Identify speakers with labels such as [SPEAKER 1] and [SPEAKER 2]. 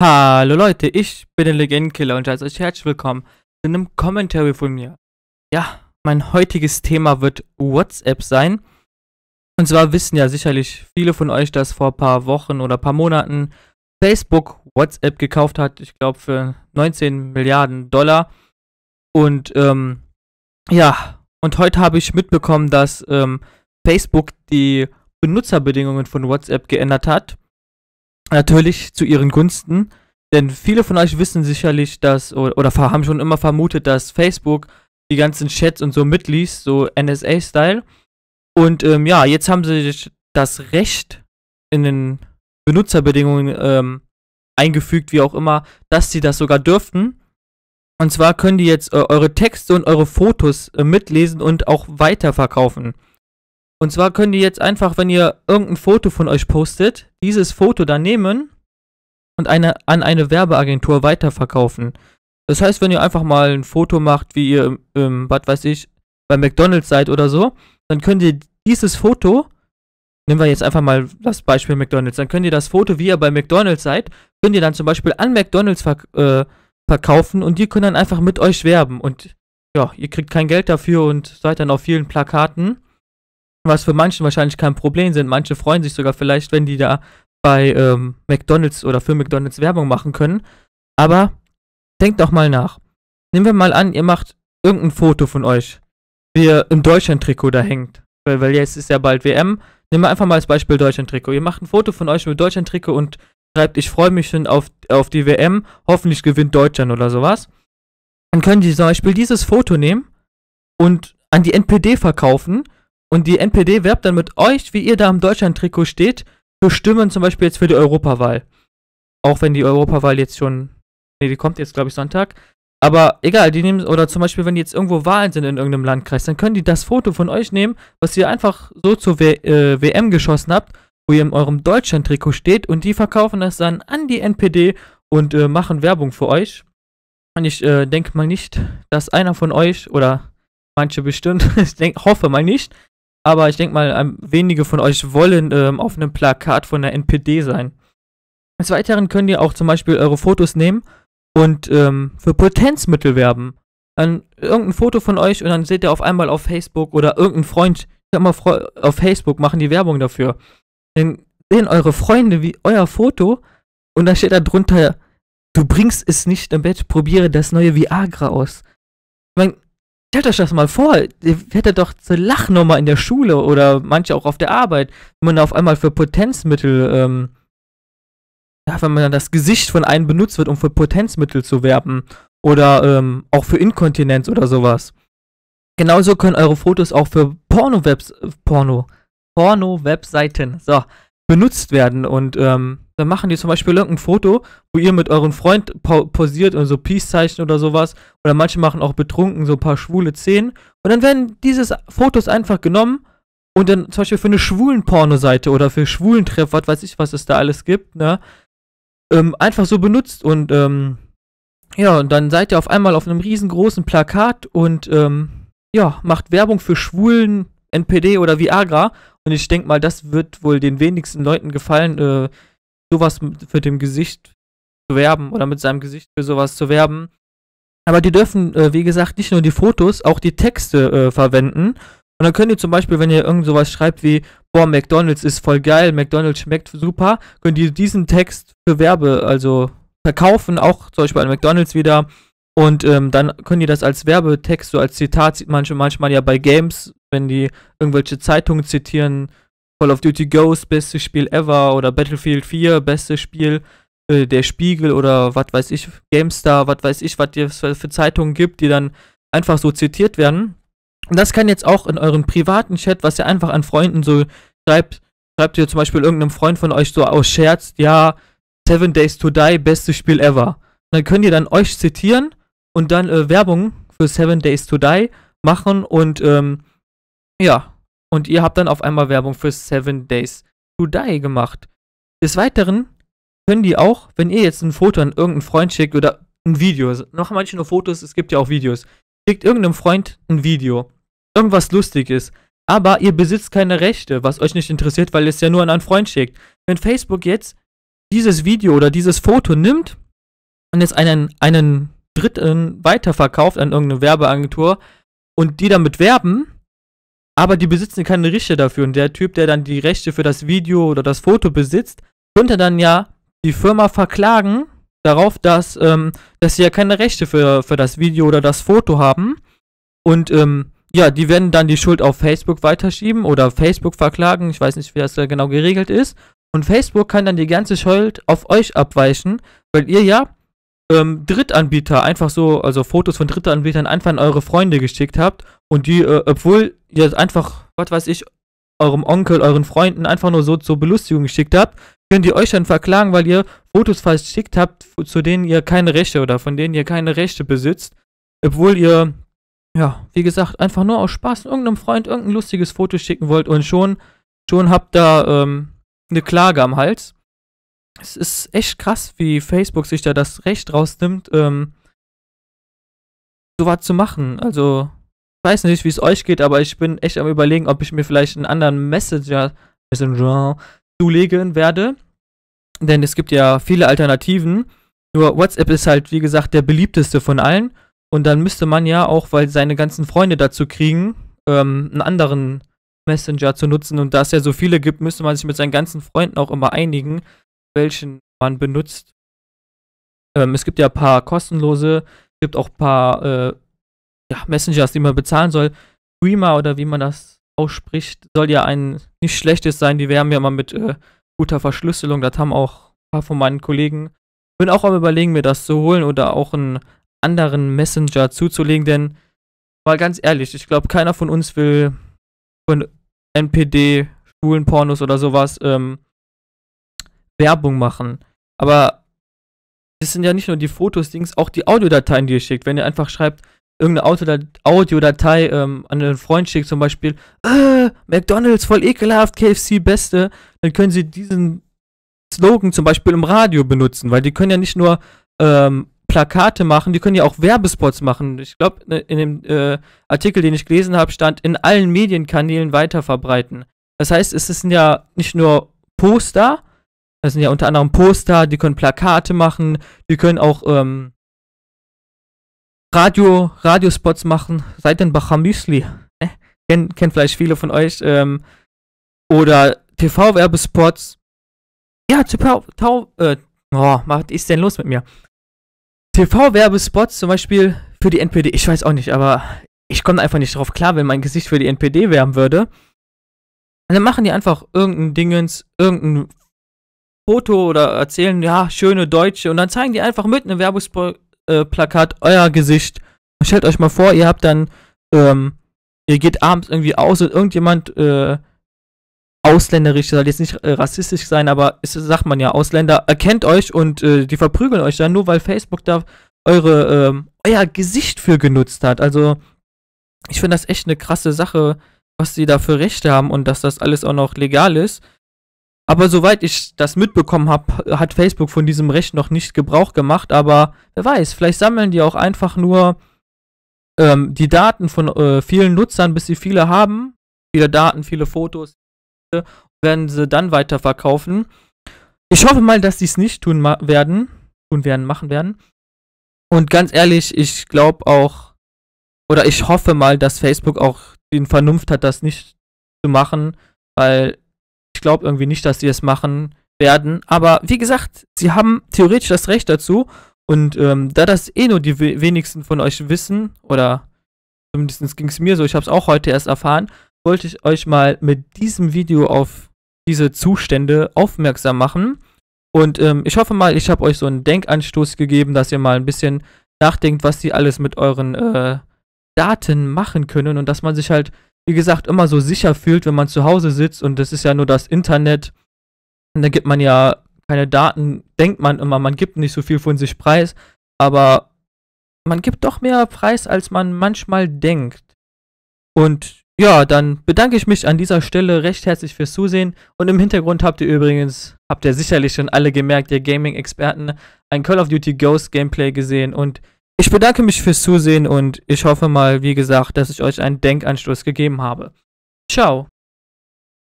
[SPEAKER 1] Hallo Leute, ich bin der Legendenkiller und heiße euch herzlich willkommen zu einem Commentary von mir. Ja, mein heutiges Thema wird WhatsApp sein. Und zwar wissen ja sicherlich viele von euch, dass vor ein paar Wochen oder ein paar Monaten Facebook WhatsApp gekauft hat, ich glaube für 19 Milliarden Dollar. Und ähm, ja, und heute habe ich mitbekommen, dass ähm, Facebook die Benutzerbedingungen von WhatsApp geändert hat natürlich zu ihren Gunsten. Denn viele von euch wissen sicherlich, dass, oder, oder haben schon immer vermutet, dass Facebook die ganzen Chats und so mitliest, so NSA-Style. Und ähm, ja, jetzt haben sie das Recht in den Benutzerbedingungen ähm, eingefügt, wie auch immer, dass sie das sogar dürften. Und zwar können die jetzt äh, eure Texte und eure Fotos äh, mitlesen und auch weiterverkaufen. Und zwar könnt ihr jetzt einfach, wenn ihr irgendein Foto von euch postet, dieses Foto dann nehmen und eine, an eine Werbeagentur weiterverkaufen. Das heißt, wenn ihr einfach mal ein Foto macht, wie ihr, ähm, was weiß ich, bei McDonalds seid oder so, dann könnt ihr dieses Foto, nehmen wir jetzt einfach mal das Beispiel McDonalds, dann könnt ihr das Foto, wie ihr bei McDonalds seid, könnt ihr dann zum Beispiel an McDonalds verk äh, verkaufen und die können dann einfach mit euch werben und ja, ihr kriegt kein Geld dafür und seid dann auf vielen Plakaten was für manchen wahrscheinlich kein Problem sind. Manche freuen sich sogar vielleicht, wenn die da bei ähm, McDonalds oder für McDonalds Werbung machen können. Aber denkt doch mal nach. Nehmen wir mal an, ihr macht irgendein Foto von euch, wie ihr im Deutschland-Trikot da hängt. Weil, weil jetzt ist ja bald WM. Nehmen wir einfach mal als Beispiel Deutschland-Trikot. Ihr macht ein Foto von euch mit Deutschland-Trikot und schreibt, ich freue mich schon auf, auf die WM, hoffentlich gewinnt Deutschland oder sowas. Dann können die zum Beispiel dieses Foto nehmen und an die NPD verkaufen und die NPD werbt dann mit euch, wie ihr da im Deutschland-Trikot steht, für Stimmen zum Beispiel jetzt für die Europawahl. Auch wenn die Europawahl jetzt schon. Nee, die kommt jetzt, glaube ich, Sonntag. Aber egal, die nehmen, oder zum Beispiel, wenn jetzt irgendwo Wahlen sind in irgendeinem Landkreis, dann können die das Foto von euch nehmen, was ihr einfach so zur w äh, WM geschossen habt, wo ihr in eurem Deutschland-Trikot steht, und die verkaufen das dann an die NPD und äh, machen Werbung für euch. Und ich äh, denke mal nicht, dass einer von euch, oder manche bestimmt, ich denk, hoffe mal nicht, aber ich denke mal, ähm, wenige von euch wollen ähm, auf einem Plakat von der NPD sein. Des Weiteren könnt ihr auch zum Beispiel eure Fotos nehmen und ähm, für Potenzmittel werben. Dann irgendein Foto von euch und dann seht ihr auf einmal auf Facebook oder irgendein Freund, ich sag mal, auf Facebook machen die Werbung dafür. Dann sehen eure Freunde wie euer Foto und da steht da drunter, du bringst es nicht im Bett, probiere das neue Viagra aus. Ich meine, Stellt euch das mal vor, ihr hättet doch zur Lachnummer in der Schule oder manche auch auf der Arbeit, wenn man auf einmal für Potenzmittel, ähm, ja, wenn man dann das Gesicht von einem benutzt wird, um für Potenzmittel zu werben oder ähm, auch für Inkontinenz oder sowas. Genauso können eure Fotos auch für Porno-Webs, Porno, Porno-Webseiten, so, benutzt werden und, ähm, dann machen die zum Beispiel irgendein Foto, wo ihr mit eurem Freund posiert und so Peace-Zeichen oder sowas. Oder manche machen auch betrunken so ein paar schwule Zehen. Und dann werden diese Fotos einfach genommen und dann zum Beispiel für eine schwulen Pornoseite oder für schwulen Treff, was weiß ich, was es da alles gibt, ne? Ähm, einfach so benutzt und ähm, ja, und dann seid ihr auf einmal auf einem riesengroßen Plakat und ähm, ja, macht Werbung für schwulen NPD oder Viagra. Und ich denke mal, das wird wohl den wenigsten Leuten gefallen. Äh, sowas für dem Gesicht zu werben oder mit seinem Gesicht für sowas zu werben. Aber die dürfen, äh, wie gesagt, nicht nur die Fotos, auch die Texte äh, verwenden. Und dann können die zum Beispiel, wenn ihr irgend sowas schreibt wie, boah, McDonalds ist voll geil, McDonalds schmeckt super, können die diesen Text für Werbe, also verkaufen, auch zum Beispiel an McDonalds wieder. Und ähm, dann können die das als Werbetext, so als Zitat, sieht man manchmal ja bei Games, wenn die irgendwelche Zeitungen zitieren, Call of Duty Ghost, bestes Spiel ever oder Battlefield 4, bestes Spiel, äh, der Spiegel oder was weiß ich, GameStar, was weiß ich, was es für Zeitungen gibt, die dann einfach so zitiert werden. Und das kann jetzt auch in euren privaten Chat, was ihr einfach an Freunden so schreibt, schreibt ihr zum Beispiel irgendeinem Freund von euch so aus oh, Scherz, ja, Seven Days to Die, bestes Spiel ever. Und dann könnt ihr dann euch zitieren und dann äh, Werbung für Seven Days to Die machen und ähm, ja, und ihr habt dann auf einmal Werbung für Seven Days to Die gemacht. Des Weiteren können die auch, wenn ihr jetzt ein Foto an irgendeinen Freund schickt oder ein Video, also noch manche nur Fotos, es gibt ja auch Videos, schickt irgendeinem Freund ein Video, irgendwas Lustiges, aber ihr besitzt keine Rechte, was euch nicht interessiert, weil ihr es ja nur an einen Freund schickt. Wenn Facebook jetzt dieses Video oder dieses Foto nimmt und es einen, einen Dritten weiterverkauft an irgendeine Werbeagentur und die damit werben, aber die besitzen keine Rechte dafür. Und der Typ, der dann die Rechte für das Video oder das Foto besitzt, könnte dann ja die Firma verklagen darauf, dass, ähm, dass sie ja keine Rechte für, für das Video oder das Foto haben. Und ähm, ja, die werden dann die Schuld auf Facebook weiterschieben oder Facebook verklagen. Ich weiß nicht, wie das da genau geregelt ist. Und Facebook kann dann die ganze Schuld auf euch abweichen, weil ihr ja ähm, Drittanbieter einfach so, also Fotos von Drittanbietern einfach an eure Freunde geschickt habt und die, äh, obwohl ihr das einfach, was weiß ich, eurem Onkel, euren Freunden einfach nur so zur Belustigung geschickt habt, könnt ihr euch dann verklagen, weil ihr Fotos verschickt habt, zu denen ihr keine Rechte oder von denen ihr keine Rechte besitzt, obwohl ihr, ja, wie gesagt, einfach nur aus Spaß irgendeinem Freund irgendein lustiges Foto schicken wollt und schon, schon habt da ähm, eine Klage am Hals es ist echt krass, wie Facebook sich da das Recht rausnimmt, ähm, sowas zu machen. Also, ich weiß nicht, wie es euch geht, aber ich bin echt am überlegen, ob ich mir vielleicht einen anderen Messenger, Messenger zulegen werde. Denn es gibt ja viele Alternativen. Nur WhatsApp ist halt, wie gesagt, der beliebteste von allen. Und dann müsste man ja auch, weil seine ganzen Freunde dazu kriegen, ähm, einen anderen Messenger zu nutzen. Und da es ja so viele gibt, müsste man sich mit seinen ganzen Freunden auch immer einigen welchen man benutzt. Ähm, es gibt ja ein paar kostenlose, es gibt auch ein paar äh, ja, Messengers, die man bezahlen soll. Streamer oder wie man das ausspricht, soll ja ein nicht schlechtes sein. Die werben ja mal mit äh, guter Verschlüsselung. Das haben auch ein paar von meinen Kollegen. Bin auch am überlegen, mir das zu holen oder auch einen anderen Messenger zuzulegen, denn mal ganz ehrlich, ich glaube, keiner von uns will von NPD, schwulen Pornos oder sowas ähm, Werbung machen. Aber das sind ja nicht nur die Fotos, Dings, auch die Audiodateien, die ihr schickt. Wenn ihr einfach schreibt, irgendeine Audiodatei ähm, an einen Freund schickt, zum Beispiel, äh, McDonalds voll ekelhaft, KFC beste, dann können sie diesen Slogan zum Beispiel im Radio benutzen, weil die können ja nicht nur ähm, Plakate machen, die können ja auch Werbespots machen. Ich glaube, ne, in dem äh, Artikel, den ich gelesen habe, stand in allen Medienkanälen weiter verbreiten. Das heißt, es sind ja nicht nur Poster, das sind ja unter anderem Poster, die können Plakate machen, die können auch ähm, Radio, Radiospots machen. Seitenbacher Müsli. Ne? Ken, kennt vielleicht viele von euch. Ähm, oder TV-Werbespots. Ja, TV, TV äh, oh, was ist denn los mit mir? TV-Werbespots zum Beispiel für die NPD. Ich weiß auch nicht, aber ich komme einfach nicht drauf klar, wenn mein Gesicht für die NPD werben würde. Und dann machen die einfach irgendein Dingens, irgendein Foto oder erzählen, ja, schöne Deutsche. Und dann zeigen die einfach mit einem Werbungsplakat äh, euer Gesicht. Und stellt euch mal vor, ihr habt dann, ähm, ihr geht abends irgendwie aus und irgendjemand, äh, ausländerische, soll jetzt nicht äh, rassistisch sein, aber ist, sagt man ja, Ausländer erkennt euch und äh, die verprügeln euch dann nur, weil Facebook da eure, ähm, euer Gesicht für genutzt hat. Also, ich finde das echt eine krasse Sache, was sie da für Rechte haben und dass das alles auch noch legal ist. Aber soweit ich das mitbekommen habe, hat Facebook von diesem Recht noch nicht Gebrauch gemacht. Aber wer weiß, vielleicht sammeln die auch einfach nur ähm, die Daten von äh, vielen Nutzern, bis sie viele haben. Viele Daten, viele Fotos. Werden sie dann weiterverkaufen. Ich hoffe mal, dass sie es nicht tun werden. Tun werden, machen werden. Und ganz ehrlich, ich glaube auch, oder ich hoffe mal, dass Facebook auch den Vernunft hat, das nicht zu machen, weil ich glaube irgendwie nicht, dass sie es machen werden. Aber wie gesagt, sie haben theoretisch das Recht dazu. Und ähm, da das eh nur die wenigsten von euch wissen, oder zumindest ging es mir so, ich habe es auch heute erst erfahren, wollte ich euch mal mit diesem Video auf diese Zustände aufmerksam machen. Und ähm, ich hoffe mal, ich habe euch so einen Denkanstoß gegeben, dass ihr mal ein bisschen nachdenkt, was die alles mit euren äh, Daten machen können und dass man sich halt wie gesagt, immer so sicher fühlt, wenn man zu Hause sitzt und das ist ja nur das Internet. Und da gibt man ja keine Daten, denkt man immer, man gibt nicht so viel von sich preis, aber man gibt doch mehr preis, als man manchmal denkt. Und ja, dann bedanke ich mich an dieser Stelle recht herzlich fürs Zusehen. Und im Hintergrund habt ihr übrigens, habt ihr sicherlich schon alle gemerkt, ihr Gaming-Experten, ein Call of Duty Ghost Gameplay gesehen und ich bedanke mich fürs Zusehen und ich hoffe mal, wie gesagt, dass ich euch einen Denkanstoß gegeben habe. Ciao.